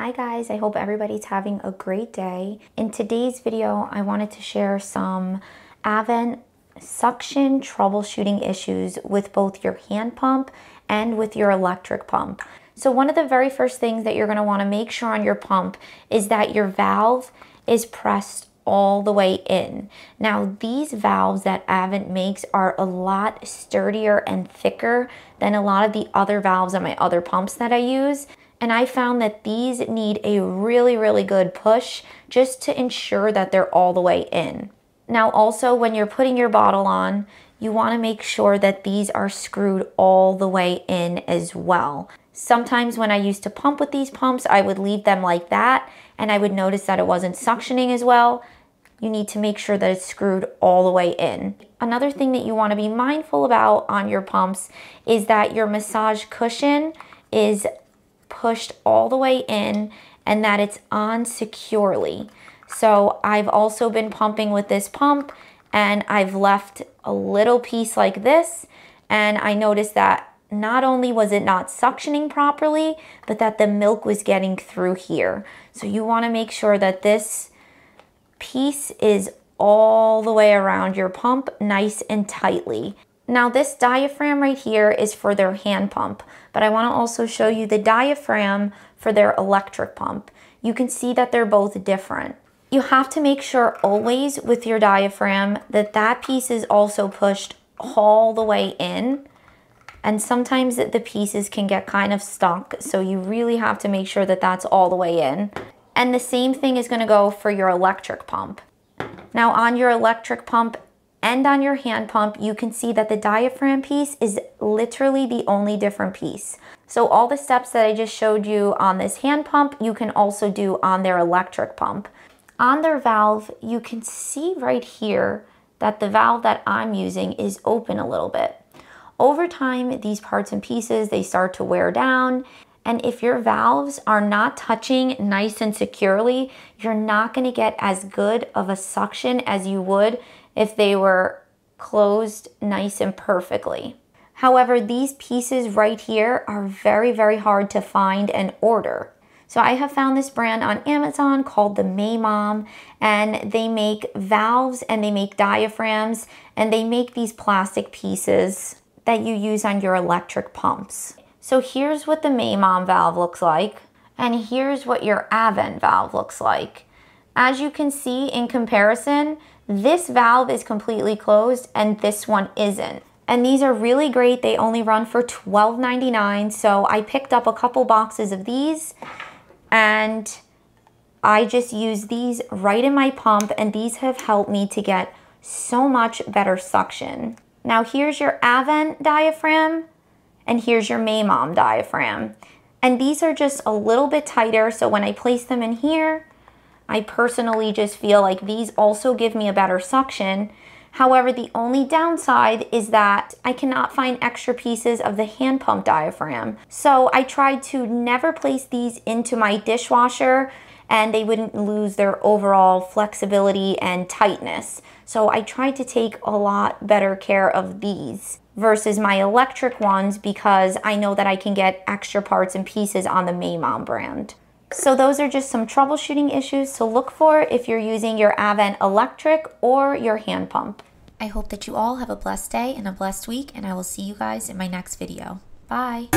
Hi guys, I hope everybody's having a great day. In today's video, I wanted to share some Avent suction troubleshooting issues with both your hand pump and with your electric pump. So one of the very first things that you're gonna wanna make sure on your pump is that your valve is pressed all the way in. Now these valves that Avent makes are a lot sturdier and thicker than a lot of the other valves on my other pumps that I use. And I found that these need a really, really good push just to ensure that they're all the way in. Now also when you're putting your bottle on, you wanna make sure that these are screwed all the way in as well. Sometimes when I used to pump with these pumps, I would leave them like that and I would notice that it wasn't suctioning as well. You need to make sure that it's screwed all the way in. Another thing that you wanna be mindful about on your pumps is that your massage cushion is pushed all the way in and that it's on securely. So I've also been pumping with this pump and I've left a little piece like this and I noticed that not only was it not suctioning properly, but that the milk was getting through here. So you wanna make sure that this piece is all the way around your pump nice and tightly. Now this diaphragm right here is for their hand pump, but I wanna also show you the diaphragm for their electric pump. You can see that they're both different. You have to make sure always with your diaphragm that that piece is also pushed all the way in. And sometimes the pieces can get kind of stuck, so you really have to make sure that that's all the way in. And the same thing is gonna go for your electric pump. Now on your electric pump, end on your hand pump, you can see that the diaphragm piece is literally the only different piece. So all the steps that I just showed you on this hand pump, you can also do on their electric pump. On their valve, you can see right here that the valve that I'm using is open a little bit. Over time, these parts and pieces, they start to wear down. And if your valves are not touching nice and securely, you're not gonna get as good of a suction as you would if they were closed nice and perfectly. However, these pieces right here are very, very hard to find and order. So I have found this brand on Amazon called the May Mom, and they make valves and they make diaphragms and they make these plastic pieces that you use on your electric pumps. So here's what the May Mom valve looks like, and here's what your Avent valve looks like. As you can see in comparison, this valve is completely closed and this one isn't. And these are really great. They only run for $12.99. So I picked up a couple boxes of these and I just use these right in my pump and these have helped me to get so much better suction. Now here's your Avent diaphragm and here's your Maymom diaphragm. And these are just a little bit tighter. So when I place them in here, I personally just feel like these also give me a better suction. However, the only downside is that I cannot find extra pieces of the hand pump diaphragm. So I tried to never place these into my dishwasher and they wouldn't lose their overall flexibility and tightness. So I tried to take a lot better care of these versus my electric ones because I know that I can get extra parts and pieces on the Maymom brand. So those are just some troubleshooting issues to look for if you're using your Avent electric or your hand pump. I hope that you all have a blessed day and a blessed week, and I will see you guys in my next video. Bye.